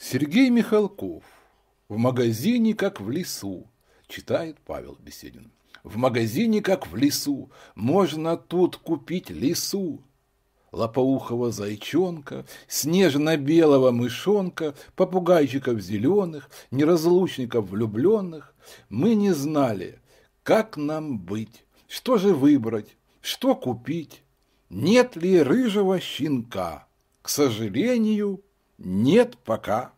Сергей Михалков. В магазине, как в лесу, читает Павел Беседин. В магазине, как в лесу, можно тут купить лесу. Лопоухого зайчонка, снежно-белого мышонка, попугайчиков зеленых, неразлучников влюбленных. Мы не знали, как нам быть, что же выбрать, что купить, нет ли рыжего щенка. К сожалению, нет пока.